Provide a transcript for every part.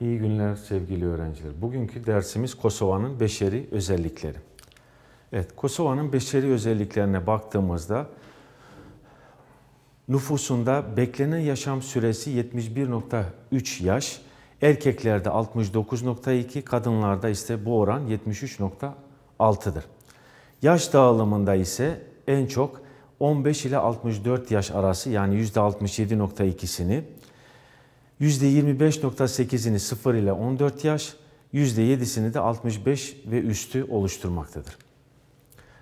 İyi günler sevgili öğrenciler. Bugünkü dersimiz Kosova'nın beşeri özellikleri. Evet, Kosova'nın beşeri özelliklerine baktığımızda nüfusunda beklenen yaşam süresi 71.3 yaş, erkeklerde 69.2, kadınlarda ise bu oran 73.6'dır. Yaş dağılımında ise en çok 15 ile 64 yaş arası yani %67.2'sini, %25.8'ini 0 ile 14 yaş, %7'sini de 65 ve üstü oluşturmaktadır.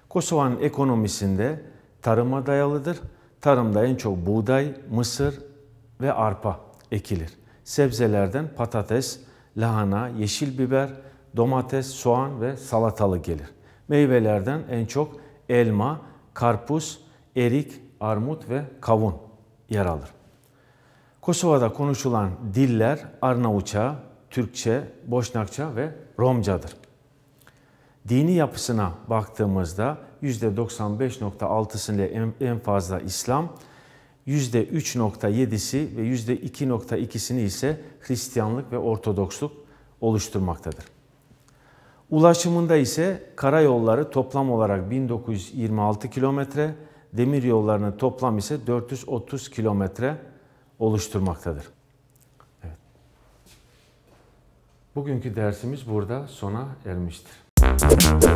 Kosova'nın ekonomisinde tarıma dayalıdır. Tarımda en çok buğday, mısır ve arpa ekilir. Sebzelerden patates, lahana, yeşil biber, domates, soğan ve salatalı gelir. Meyvelerden en çok elma, karpuz, erik, armut ve kavun yer alır. Kosova'da konuşulan diller Arnavutça, Türkçe, Boşnakça ve Romcadır. Dini yapısına baktığımızda %95.6'sında en fazla İslam, %3.7'si ve %2.2'sini ise Hristiyanlık ve Ortodoksluk oluşturmaktadır. Ulaşımında ise karayolları toplam olarak 1926 kilometre, demir yollarının toplam ise 430 kilometre oluşturmaktadır. Evet. Bugünkü dersimiz burada sona ermiştir.